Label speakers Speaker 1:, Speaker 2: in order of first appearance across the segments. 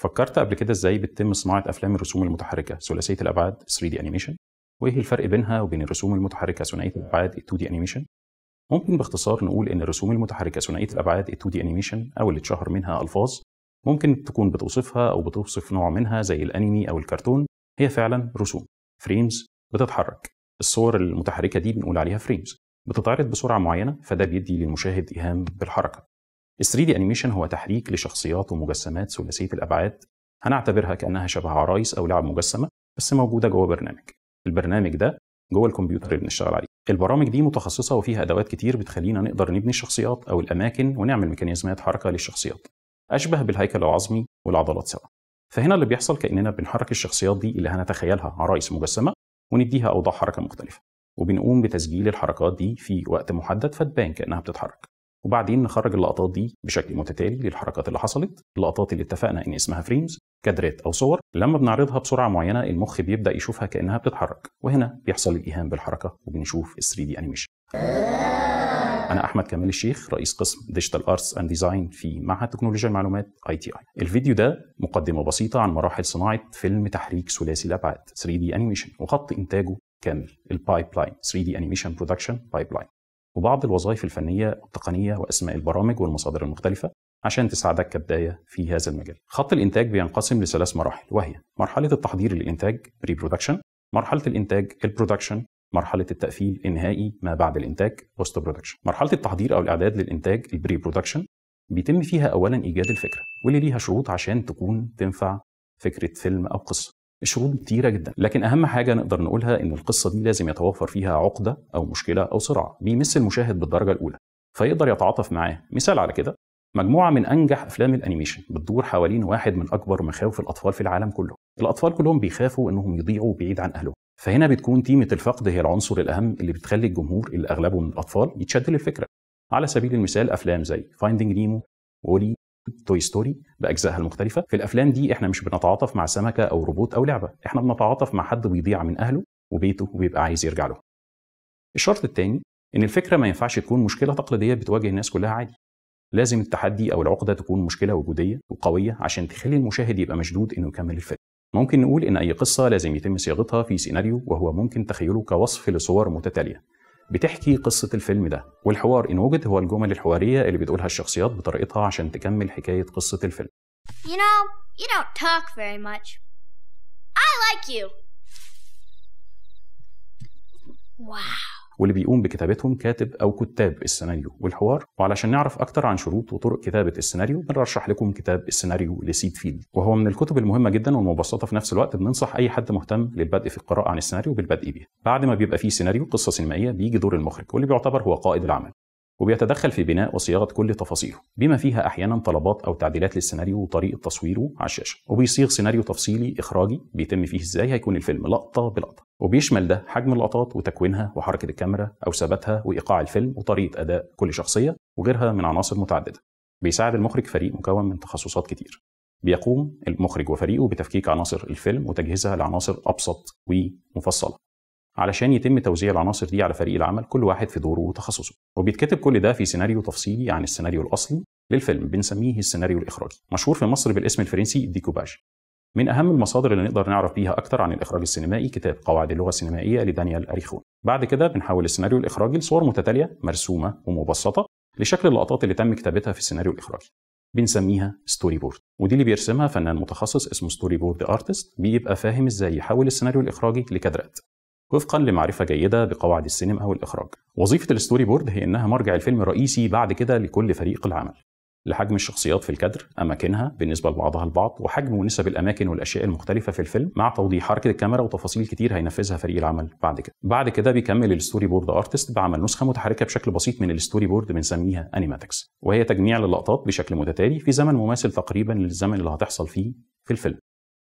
Speaker 1: فكرت قبل كده ازاي بتتم صناعه افلام الرسوم المتحركه ثلاثيه الابعاد 3 دي انيميشن وايه الفرق بينها وبين الرسوم المتحركه ثنائيه الابعاد 2 دي انيميشن ممكن باختصار نقول ان الرسوم المتحركه ثنائيه الابعاد 2 دي انيميشن او اللي اتشهر منها الفاظ ممكن تكون بتوصفها او بتوصف نوع منها زي الانمي او الكرتون هي فعلا رسوم فريمز بتتحرك الصور المتحركه دي بنقول عليها فريمز بتتعرض بسرعه معينه فده بيدي للمشاهد ايهام بالحركه 3 دي انيميشن هو تحريك لشخصيات ومجسمات ثلاثيه الابعاد هنعتبرها كانها شبه عرايس او لعب مجسمه بس موجوده جوه برنامج البرنامج ده جوه الكمبيوتر اللي بنشتغل عليه البرامج دي متخصصه وفيها ادوات كتير بتخلينا نقدر نبني الشخصيات او الاماكن ونعمل ميكانيزمات حركه للشخصيات اشبه بالهيكل العظمي والعضلات سوا فهنا اللي بيحصل كاننا بنحرك الشخصيات دي اللي هنتخيلها عرايس مجسمه ونديها اوضاع حركه مختلفه وبنقوم بتسجيل الحركات دي في وقت محدد فتبان كانها بتتحرك وبعدين نخرج اللقطات دي بشكل متتالي للحركات اللي حصلت اللقطات اللي اتفقنا ان اسمها فريمز كادرات او صور لما بنعرضها بسرعه معينه المخ بيبدا يشوفها كانها بتتحرك وهنا بيحصل الايهام بالحركه وبنشوف ال 3 دي انيميشن انا احمد كمال الشيخ رئيس قسم ديجيتال ارتس اند ديزاين في معهد تكنولوجيا المعلومات اي تي اي الفيديو ده مقدمه بسيطه عن مراحل صناعه فيلم تحريك ثلاثي الابعاد 3 دي انيميشن وخط انتاجه كامل البايب لاين 3 دي انيميشن برودكشن بايب لاين وبعض الوظائف الفنيه والتقنيه واسماء البرامج والمصادر المختلفه عشان تساعدك كبدايه في هذا المجال. خط الانتاج بينقسم لثلاث مراحل وهي مرحله التحضير للانتاج بري برودكشن، مرحله الانتاج البرودكشن، مرحله التقفيل النهائي ما بعد الانتاج بوست برودكشن. مرحله التحضير او الاعداد للانتاج البري برودكشن بيتم فيها اولا ايجاد الفكره واللي ليها شروط عشان تكون تنفع فكره فيلم او قصه. شروط كتيرة جدا لكن أهم حاجة نقدر نقولها إن القصة دي لازم يتوفر فيها عقدة أو مشكلة أو صراع بيمس المشاهد بالدرجة الأولى فيقدر يتعاطف معاه مثال على كده مجموعة من أنجح أفلام الأنيميشن بتدور حوالين واحد من أكبر مخاوف الأطفال في العالم كله الأطفال كلهم بيخافوا إنهم يضيعوا بعيد عن أهلهم فهنا بتكون تيمة الفقد هي العنصر الأهم اللي بتخلي الجمهور اللي أغلبه من الأطفال يتشد للفكرة على سبيل المثال أفلام زي فايندينج نيمو وولي توي ستوري باجزائها المختلفه في الافلام دي احنا مش بنتعاطف مع سمكه او روبوت او لعبه احنا بنتعاطف مع حد بيضيع من اهله وبيته وبيبقى عايز يرجع له الشرط الثاني ان الفكره ما ينفعش تكون مشكله تقليديه بتواجه الناس كلها عادي لازم التحدي او العقده تكون مشكله وجوديه وقويه عشان تخلي المشاهد يبقى مشدود انه يكمل الفيلم ممكن نقول ان اي قصه لازم يتم صياغتها في سيناريو وهو ممكن تخيله كوصف لصور متتاليه بتحكي قصة الفيلم ده والحوار إن وجد هو الجمل الحوارية اللي بتقولها الشخصيات بطريقتها عشان تكمل حكاية قصة الفيلم You know, you don't talk very much. I like you. Wow. واللي بيقوم بكتابتهم كاتب أو كتاب السيناريو والحوار وعلشان نعرف أكتر عن شروط وطرق كتابة السيناريو بنرشح لكم كتاب السيناريو لسيد فيلد وهو من الكتب المهمة جدا والمبسطة في نفس الوقت بننصح أي حد مهتم للبدء في القراءة عن السيناريو بالبدء بيه بعد ما بيبقى فيه سيناريو قصة سينمائية بيجي دور المخرج واللي بيعتبر هو قائد العمل وبيتدخل في بناء وصياغه كل تفاصيله بما فيها احيانا طلبات او تعديلات للسيناريو وطريقه تصويره على الشاشه وبيصيغ سيناريو تفصيلي اخراجي بيتم فيه ازاي هيكون الفيلم لقطه بلقطه وبيشمل ده حجم اللقطات وتكوينها وحركه الكاميرا او ثباتها وايقاع الفيلم وطريقه اداء كل شخصيه وغيرها من عناصر متعدده بيساعد المخرج فريق مكون من تخصصات كتير بيقوم المخرج وفريقه بتفكيك عناصر الفيلم وتجهيزها لعناصر ابسط ومفصله علشان يتم توزيع العناصر دي على فريق العمل كل واحد في دوره وتخصصه وبيتكتب كل ده في سيناريو تفصيلي عن السيناريو الاصلي للفيلم بنسميه السيناريو الاخراجي مشهور في مصر بالاسم الفرنسي ديكوباج من أهم المصادر اللي نقدر نعرف بيها أكتر عن الإخراج السينمائي كتاب قواعد اللغة السينمائية لدانيال أريخون. بعد كده بنحول السيناريو الإخراجي لصور متتالية مرسومة ومبسطة لشكل اللقطات اللي تم كتابتها في السيناريو الإخراجي. بنسميها ستوري بورد ودي اللي بيرسمها فنان متخصص اسمه ستوري بورد ارتست بيبقى فاهم ازاي يحول السيناريو الاخراجي لكادرات وفقا لمعرفه جيده بقواعد السينما والاخراج. وظيفه الستوري بورد هي انها مرجع الفيلم الرئيسي بعد كده لكل فريق العمل. لحجم الشخصيات في الكادر، اماكنها بالنسبه لبعضها البعض، وحجم ونسب الاماكن والاشياء المختلفه في الفيلم، مع توضيح حركه الكاميرا وتفاصيل كتير هينفذها فريق العمل بعد كده. بعد كده بيكمل الستوري بورد ارتست بعمل نسخه متحركه بشكل بسيط من الستوري بورد بنسميها انيماتكس، وهي تجميع للقطات بشكل متتالي في زمن مماثل تقريبا للزمن اللي هتحصل فيه في الفيلم.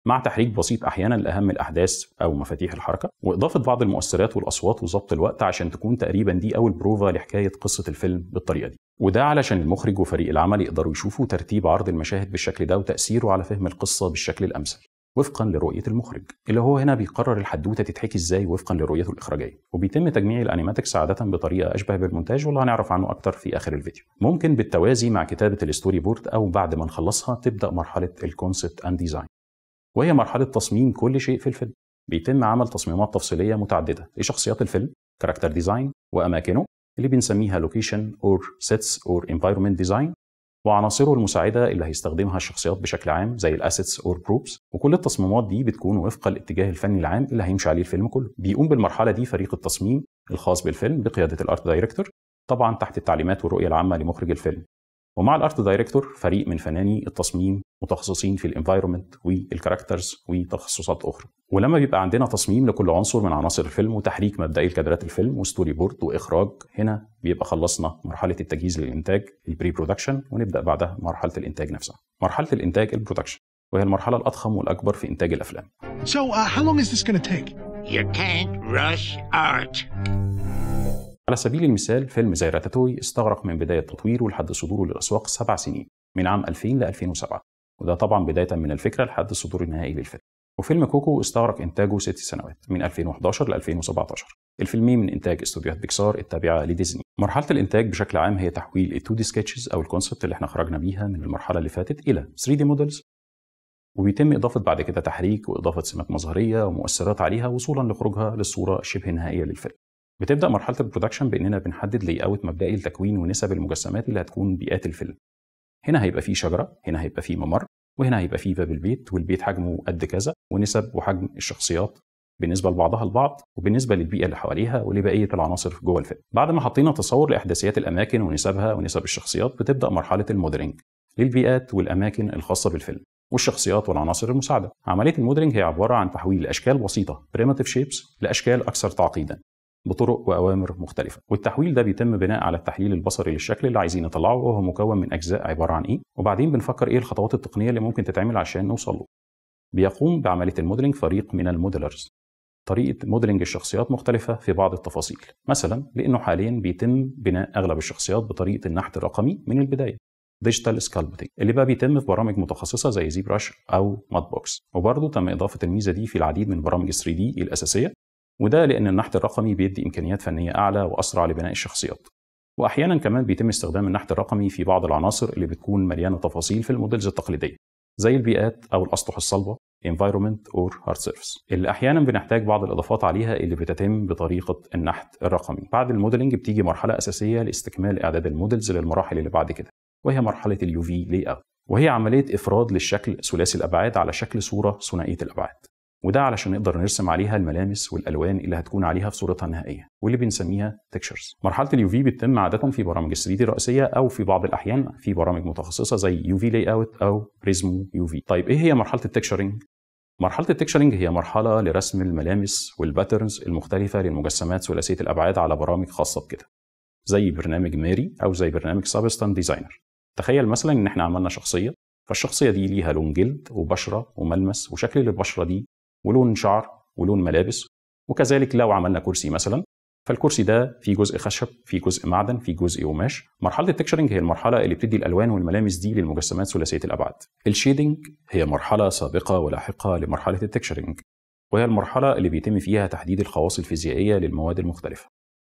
Speaker 1: مع تحريك بسيط احيانا لاهم الاحداث او مفاتيح الحركه واضافه بعض المؤثرات والاصوات وظبط الوقت عشان تكون تقريبا دي اول بروفا لحكايه قصه الفيلم بالطريقه دي وده علشان المخرج وفريق العمل يقدروا يشوفوا ترتيب عرض المشاهد بالشكل ده وتاثيره على فهم القصه بالشكل الامثل وفقا لرؤيه المخرج اللي هو هنا بيقرر الحدوته تتحكي ازاي وفقا لرؤيته الاخراجيه وبيتم تجميع الانيماتكس عاده بطريقه اشبه بالمونتاج واللي هنعرف عنه اكتر في اخر الفيديو ممكن بالتوازي مع كتابه الستوري بورد او بعد ما نخلصها تبدا مرحله الكونسبت اند ديزاين وهي مرحلة تصميم كل شيء في الفيلم بيتم عمل تصميمات تفصيلية متعددة لشخصيات الفيلم كاركتر ديزاين وأماكنه اللي بنسميها لوكيشن اور سيتس اور انفايرمنت ديزاين وعناصره المساعدة اللي هيستخدمها الشخصيات بشكل عام زي الاسيتس اور جروبس وكل التصميمات دي بتكون وفق الاتجاه الفني العام اللي هيمشي عليه الفيلم كله بيقوم بالمرحلة دي فريق التصميم الخاص بالفيلم بقيادة الارت دايركتور طبعا تحت التعليمات والرؤية العامة لمخرج الفيلم ومع الارت دايركتور فريق من فناني التصميم متخصصين في الانفايرمنت والكاركترز وتخصصات اخرى ولما بيبقى عندنا تصميم لكل عنصر من عناصر الفيلم وتحريك مبدئي لكادرات الفيلم وستوري بورد واخراج هنا بيبقى خلصنا مرحله التجهيز للانتاج البري برودكشن ونبدا بعدها مرحله الانتاج نفسها مرحله الانتاج البرودكشن وهي المرحله الاضخم والاكبر في انتاج الافلام So uh, how long is this gonna take? You can't rush art. على سبيل المثال فيلم زي راتاتوي استغرق من بداية تطويره لحد صدوره للأسواق سبع سنين من عام 2000 ل 2007 وده طبعا بداية من الفكرة لحد الصدور النهائي للفيلم وفيلم كوكو استغرق إنتاجه ست سنوات من 2011 ل 2017 الفيلمين من إنتاج استوديوهات بيكسار التابعة لديزني مرحلة الإنتاج بشكل عام هي تحويل ال 2 دي سكتشز أو الكونسبت اللي احنا خرجنا بيها من المرحلة اللي فاتت إلى 3 دي مودلز وبيتم إضافة بعد كده تحريك وإضافة سمات مظهرية ومؤثرات عليها وصولا لخروجها للصورة شبه نهائية للفيلم بتبدا مرحله البرودكشن باننا بنحدد لي اوت مبدئي لتكوين ونسب المجسمات اللي هتكون بيئات الفيلم هنا هيبقى فيه شجره هنا هيبقى فيه ممر وهنا هيبقى فيه باب البيت والبيت حجمه قد كذا ونسب وحجم الشخصيات بالنسبه لبعضها البعض وبالنسبه للبيئه اللي حواليها ولبقيه العناصر جوه الفيلم. بعد ما حطينا تصور لاحداثيات الاماكن ونسبها ونسب الشخصيات بتبدا مرحله المودرنج للبيئات والاماكن الخاصه بالفيلم والشخصيات والعناصر المساعده. عمليه المودرنج هي عباره عن تحويل اشكال بسيطه primitive shapes لاشكال اكثر تعقيدا بطرق واوامر مختلفه والتحويل ده بيتم بناء على التحليل البصري للشكل اللي عايزين نطلعه وهو مكون من اجزاء عباره عن ايه وبعدين بنفكر ايه الخطوات التقنيه اللي ممكن تتعمل عشان نوصل له بيقوم بعمليه الموديلنج فريق من المودلرز طريقه موديلنج الشخصيات مختلفه في بعض التفاصيل مثلا لانه حاليا بيتم بناء اغلب الشخصيات بطريقه النحت الرقمي من البدايه ديجيتال سكالبتنج اللي بقى بيتم في برامج متخصصه زي زي براش او مات بوكس وبرضه تم اضافه الميزه دي في العديد من برامج 3 دي الاساسيه وده لأن النحت الرقمي بيدي إمكانيات فنية أعلى وأسرع لبناء الشخصيات وأحيانا كمان بيتم استخدام النحت الرقمي في بعض العناصر اللي بتكون مليانة تفاصيل في المودلز التقليدية زي البيئات أو الأسطح الصلبة environment or hard surface اللي احيانا بنحتاج بعض الاضافات عليها اللي بتتم بطريقه النحت الرقمي بعد الموديلنج بتيجي مرحله اساسيه لاستكمال اعداد المودلز للمراحل اللي بعد كده وهي مرحله اليو في لي اوت وهي عمليه افراد للشكل ثلاثي الابعاد على شكل صوره ثنائيه الابعاد وده علشان نقدر نرسم عليها الملامس والالوان اللي هتكون عليها في صورتها النهائيه واللي بنسميها تكشرز مرحله اليو في بتتم عاده في برامج 3 دي الرئيسيه او في بعض الاحيان في برامج متخصصه زي يو في لاي اوت او بريزمو يو في طيب ايه هي مرحله التكشرنج مرحلة التكشرنج هي مرحلة لرسم الملامس والباترنز المختلفة للمجسمات ثلاثية الأبعاد على برامج خاصة بكده زي برنامج ماري أو زي برنامج سابستان ديزاينر تخيل مثلا إن إحنا عملنا شخصية فالشخصية دي ليها لون جلد وبشرة وملمس وشكل البشرة دي ولون شعر ولون ملابس وكذلك لو عملنا كرسي مثلا فالكرسي ده فيه جزء خشب فيه جزء معدن فيه جزء قماش مرحله التكشرنج هي المرحله اللي بتدي الالوان والملامس دي للمجسمات ثلاثيه الابعاد الشيدنج هي مرحله سابقه ولاحقه لمرحله التكشرنج وهي المرحله اللي بيتم فيها تحديد الخواص الفيزيائيه للمواد المختلفه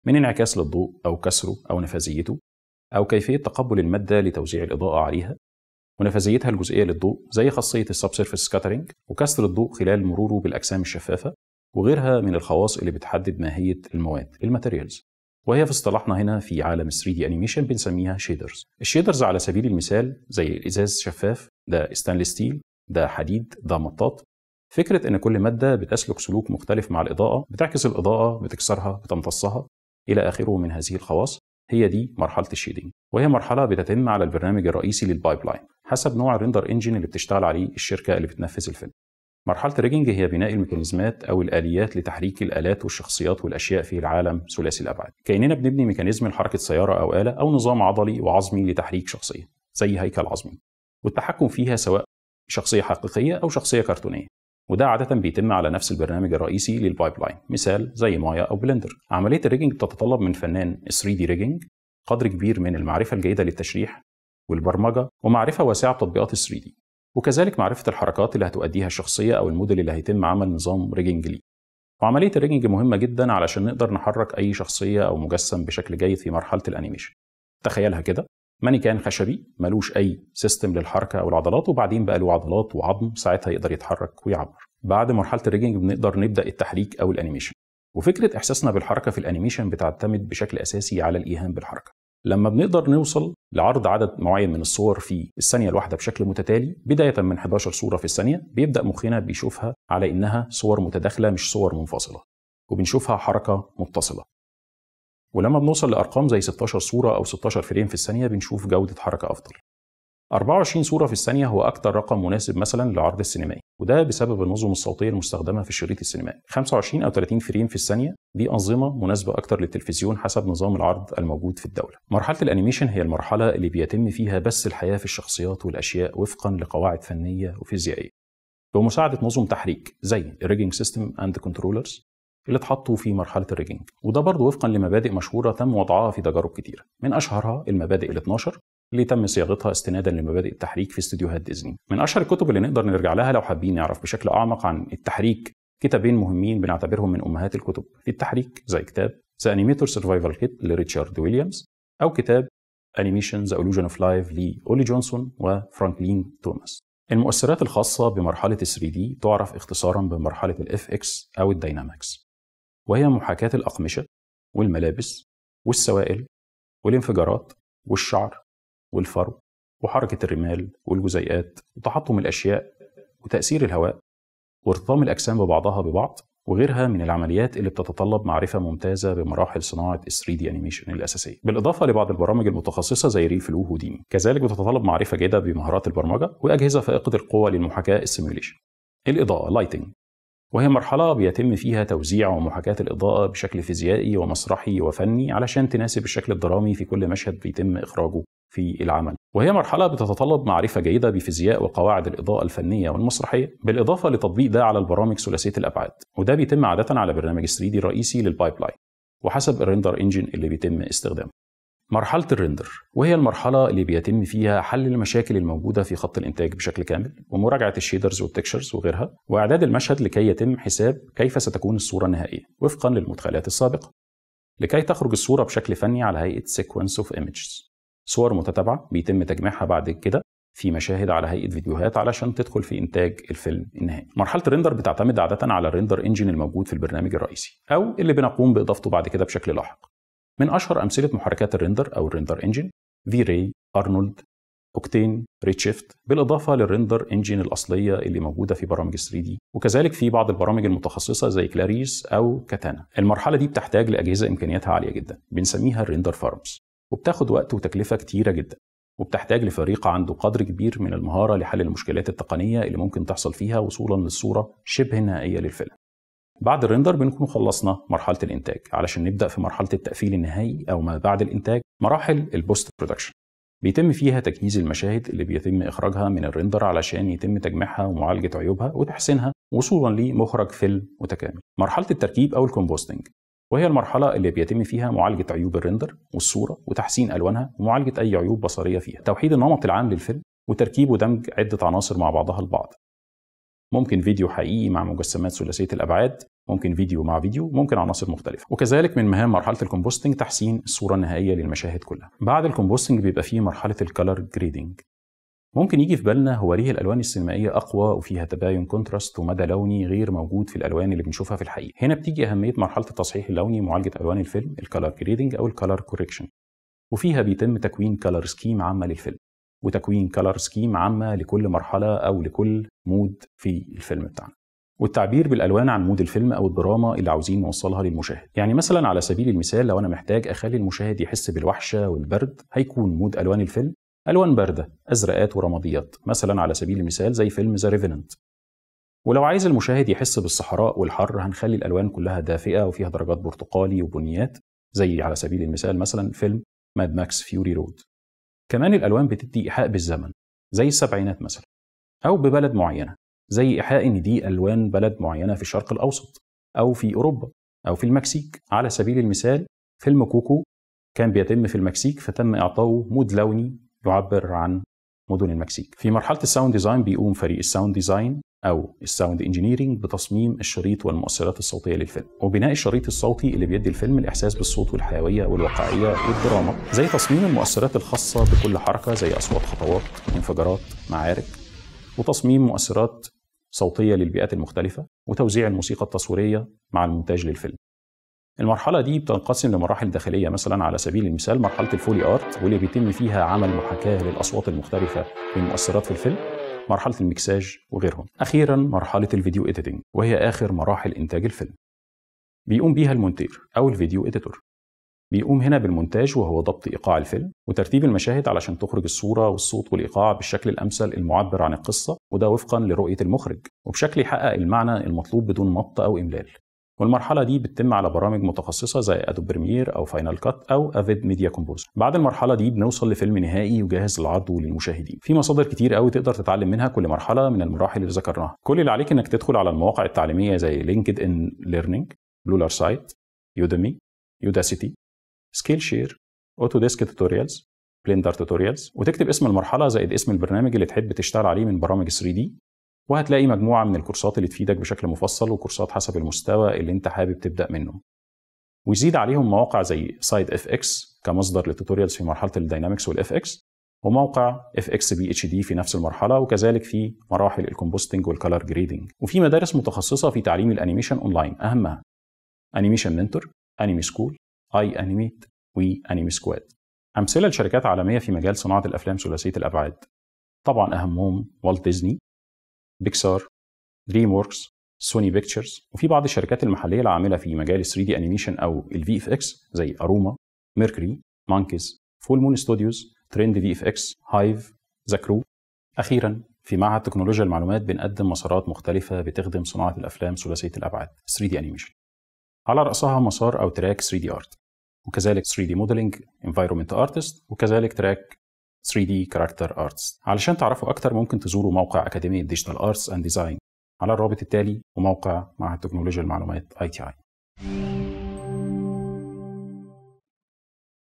Speaker 1: من انعكاس للضوء او كسره او نفاذيته او كيفيه تقبل الماده لتوزيع الاضاءه عليها ونفاذيتها الجزئيه للضوء زي خاصيه سيرفيس سكاترينج وكسر الضوء خلال مروره بالاجسام الشفافه وغيرها من الخواص اللي بتحدد ماهيه المواد الماتيريالز وهي في اصطلاحنا هنا في عالم 3 دي انيميشن بنسميها شيدرز الشيدرز على سبيل المثال زي الازاز شفاف ده ستانلس ستيل ده حديد ده مطاط فكره ان كل ماده بتسلك سلوك مختلف مع الاضاءه بتعكس الاضاءه بتكسرها بتمتصها الى اخره من هذه الخواص هي دي مرحله الشيدنج وهي مرحله بتتم على البرنامج الرئيسي للبايب لاين حسب نوع الريندر انجن اللي بتشتغل عليه الشركه اللي بتنفذ الفيلم مرحله الريجنج هي بناء الميكانيزمات او الاليات لتحريك الالات والشخصيات والاشياء في العالم ثلاثي الابعاد كاننا بنبني ميكانيزم لحركه سياره او اله او نظام عضلي وعظمي لتحريك شخصيه زي هيكل عظمي والتحكم فيها سواء شخصيه حقيقيه او شخصيه كرتونيه وده عادة بيتم على نفس البرنامج الرئيسي للبايب لاين مثال زي مايا أو بلندر عملية الريجنج بتتطلب من فنان 3 دي ريجنج قدر كبير من المعرفة الجيدة للتشريح والبرمجة ومعرفة واسعة بتطبيقات 3 دي وكذلك معرفة الحركات اللي هتؤديها الشخصية أو الموديل اللي هيتم عمل نظام ريجنج ليه وعملية الريجنج مهمة جدا علشان نقدر نحرك أي شخصية أو مجسم بشكل جيد في مرحلة الأنيميشن تخيلها كده مانيكان خشبي ملوش اي سيستم للحركه او العضلات وبعدين بقى له عضلات وعظم ساعتها يقدر يتحرك ويعبر بعد مرحله الريجنج بنقدر نبدا التحريك او الانيميشن وفكره احساسنا بالحركه في الانيميشن بتعتمد بشكل اساسي على الايهام بالحركه لما بنقدر نوصل لعرض عدد معين من الصور في الثانيه الواحده بشكل متتالي بدايه من 11 صوره في الثانيه بيبدا مخنا بيشوفها على انها صور متداخله مش صور منفصله وبنشوفها حركه متصله ولما بنوصل لارقام زي 16 صوره او 16 فريم في الثانيه بنشوف جوده حركه افضل 24 صورة في الثانية هو أكتر رقم مناسب مثلا للعرض السينمائي وده بسبب النظم الصوتية المستخدمة في الشريط السينمائي 25 أو 30 فريم في الثانية دي أنظمة مناسبة أكتر للتلفزيون حسب نظام العرض الموجود في الدولة مرحلة الأنيميشن هي المرحلة اللي بيتم فيها بث الحياة في الشخصيات والأشياء وفقا لقواعد فنية وفيزيائية بمساعدة نظم تحريك زي الريجنج سيستم أند كنترولرز اللي اتحطوا في مرحله الريجنج وده برضه وفقا لمبادئ مشهوره تم وضعها في تجارب كتيره من اشهرها المبادئ ال 12 اللي تم صياغتها استنادا لمبادئ التحريك في استديوهات ديزني من اشهر الكتب اللي نقدر نرجع لها لو حابين نعرف بشكل اعمق عن التحريك كتابين مهمين بنعتبرهم من امهات الكتب في التحريك زي كتاب ذا انيميتور Survival كيت لريتشارد ويليامز او كتاب انيميشن ذا اولوجن اوف لايف لاولي جونسون وفرانكلين توماس المؤثرات الخاصة بمرحلة ال 3D تعرف اختصارا بمرحلة الـ FX أو الداينامكس وهي محاكاة الأقمشة والملابس والسوائل والانفجارات والشعر والفرو وحركة الرمال والجزيئات وتحطم الأشياء وتأثير الهواء وارتطام الأجسام ببعضها ببعض وغيرها من العمليات اللي بتتطلب معرفة ممتازة بمراحل صناعة 3 d انيميشن الأساسية، بالإضافة لبعض البرامج المتخصصة زي ريفلو وديني كذلك بتتطلب معرفة جيدة بمهارات البرمجة وأجهزة فائقة القوة للمحاكاة السيميوليشن. الإضاءة لايتنج وهي مرحلة بيتم فيها توزيع ومحاكاة الإضاءة بشكل فيزيائي ومسرحي وفني علشان تناسب الشكل الدرامي في كل مشهد بيتم إخراجه في العمل وهي مرحلة بتتطلب معرفة جيدة بفيزياء وقواعد الإضاءة الفنية والمسرحية بالإضافة لتطبيق ده على البرامج ثلاثية الأبعاد وده بيتم عادة على برنامج 3D الرئيسي للبايب لاين وحسب الريندر انجن اللي بيتم استخدامه مرحلة الرندر وهي المرحلة اللي بيتم فيها حل المشاكل الموجودة في خط الإنتاج بشكل كامل ومراجعة الشيدرز والتكشرز وغيرها وإعداد المشهد لكي يتم حساب كيف ستكون الصورة النهائية وفقا للمدخلات السابقة لكي تخرج الصورة بشكل فني على هيئة sequence of images صور متتابعة بيتم تجميعها بعد كده في مشاهد على هيئه فيديوهات علشان تدخل في انتاج الفيلم النهائي. مرحله الريندر بتعتمد عاده على الريندر انجن الموجود في البرنامج الرئيسي او اللي بنقوم باضافته بعد كده بشكل لاحق. من أشهر أمثلة محركات الريندر أو الريندر إنجن في راي أرنولد اوكتين ريتشيفت بالاضافه للريندر انجن الاصليه اللي موجوده في برامج 3 دي وكذلك في بعض البرامج المتخصصه زي كلاريس او كاتانا المرحله دي بتحتاج لاجهزه امكانياتها عاليه جدا بنسميها الريندر فارمز وبتاخد وقت وتكلفه كتيره جدا وبتحتاج لفريق عنده قدر كبير من المهاره لحل المشكلات التقنيه اللي ممكن تحصل فيها وصولا للصوره شبه نهائيه للفيلم بعد الرندر بنكون خلصنا مرحله الانتاج علشان نبدا في مرحله التقفيل النهائي او ما بعد الانتاج مراحل البوست برودكشن بيتم فيها تجهيز المشاهد اللي بيتم اخراجها من الرندر علشان يتم تجميعها ومعالجه عيوبها وتحسينها وصولا لمخرج فيلم متكامل مرحله التركيب او الكومبوستنج وهي المرحلة اللي بيتم فيها معالجة عيوب الرندر والصورة وتحسين ألوانها ومعالجة أي عيوب بصرية فيها، توحيد النمط العام للفيلم وتركيب ودمج عدة عناصر مع بعضها البعض، ممكن فيديو حقيقي مع مجسمات ثلاثيه الابعاد ممكن فيديو مع فيديو ممكن عناصر مختلفه وكذلك من مهام مرحله الكومبوستنج تحسين الصوره النهائيه للمشاهد كلها بعد الكومبوستنج بيبقى فيه مرحله الكالر جريدنج ممكن يجي في بالنا هو ليه الالوان السينمائيه اقوى وفيها تباين كونتراست ومدى لوني غير موجود في الالوان اللي بنشوفها في الحقيقه هنا بتيجي اهميه مرحله التصحيح اللوني معالجه الوان الفيلم الكالر جريدنج او الكالر كوريكشن وفيها بيتم تكوين كالر سكيم عامه للفيلم وتكوين كلر سكيم عامة لكل مرحلة أو لكل مود في الفيلم بتاعنا والتعبير بالالوان عن مود الفيلم او الدراما اللي عاوزين نوصلها للمشاهد يعني مثلا على سبيل المثال لو انا محتاج اخلي المشاهد يحس بالوحشه والبرد هيكون مود الوان الفيلم الوان بارده ازرقات ورماديات مثلا على سبيل المثال زي فيلم ذا ريفيننت ولو عايز المشاهد يحس بالصحراء والحر هنخلي الالوان كلها دافئه وفيها درجات برتقالي وبنيات زي على سبيل المثال مثلا فيلم ماد ماكس فيوري رود كمان الألوان بتدي إيحاء بالزمن زي السبعينات مثلا أو ببلد معينة زي إيحاء إن دي ألوان بلد معينة في الشرق الأوسط أو في أوروبا أو في المكسيك على سبيل المثال فيلم كوكو كان بيتم في المكسيك فتم إعطائه مود لوني يعبر عن مدن المكسيك في مرحلة الساوند ديزاين بيقوم فريق الساوند ديزاين او الساوند انجينيرنج بتصميم الشريط والمؤثرات الصوتيه للفيلم وبناء الشريط الصوتي اللي بيدي الفيلم الاحساس بالصوت والحيويه والواقعيه والدراما زي تصميم المؤثرات الخاصه بكل حركه زي اصوات خطوات انفجارات معارك وتصميم مؤثرات صوتيه للبيئات المختلفه وتوزيع الموسيقى التصويريه مع المونتاج للفيلم المرحلة دي بتنقسم لمراحل داخلية مثلا على سبيل المثال مرحلة الفولي ارت واللي بيتم فيها عمل محاكاة للأصوات المختلفة والمؤثرات في الفيلم مرحلة المكساج وغيرهم أخيرا مرحلة الفيديو إيديتنج وهي آخر مراحل إنتاج الفيلم بيقوم بيها المونتير أو الفيديو إيديتور بيقوم هنا بالمونتاج وهو ضبط إيقاع الفيلم وترتيب المشاهد علشان تخرج الصورة والصوت والإيقاع بالشكل الأمثل المعبر عن القصة وده وفقا لرؤية المخرج وبشكل يحقق المعنى المطلوب بدون مط أو إملال والمرحله دي بتتم على برامج متخصصه زي ادوب بريمير او فاينل كات او افيد ميديا كومبوزر بعد المرحله دي بنوصل لفيلم نهائي وجاهز للعرض وللمشاهدين في مصادر كتير قوي تقدر تتعلم منها كل مرحله من المراحل اللي ذكرناها كل اللي عليك انك تدخل على المواقع التعليميه زي لينكد ان ليرنينج لولار سايت يودمي يوداسيتي سكيل شير اوتوديسك توتوريالز بلندر توتوريالز وتكتب اسم المرحله زائد اسم البرنامج اللي تحب تشتغل عليه من برامج 3 دي وهتلاقي مجموعه من الكورسات اللي تفيدك بشكل مفصل وكورسات حسب المستوى اللي انت حابب تبدا منه ويزيد عليهم مواقع زي سايد اف اكس كمصدر للتوتوريالز في مرحله الداينامكس والاف اكس وموقع اف اكس بي اتش دي في نفس المرحله وكذلك في مراحل الكومبوستنج والكالر جريدنج وفي مدارس متخصصه في تعليم الانيميشن اونلاين اهمها انيميشن منتور انيمي سكول اي انيميت وي انيمي سكواد امثله لشركات عالميه في مجال صناعه الافلام ثلاثيه الابعاد طبعا اهمهم والت ديزني بيكسار دريم ووركس سوني بيكتشرز وفي بعض الشركات المحليه العامله في مجال 3 دي انيميشن او الفي اف اكس زي اروما ميركوري مانكيز فول مون ستوديوز ترند في اف اكس هايف ذا كرو اخيرا في معهد تكنولوجيا المعلومات بنقدم مسارات مختلفه بتخدم صناعه الافلام ثلاثيه الابعاد 3 دي انيميشن على راسها مسار او تراك 3 دي ارت وكذلك 3 دي موديلنج انفايرمنت ارتست وكذلك تراك 3D Character Arts علشان تعرفوا أكتر ممكن تزوروا موقع أكاديمية Digital Arts and Design على الرابط التالي وموقع معهد تكنولوجيا المعلومات ITI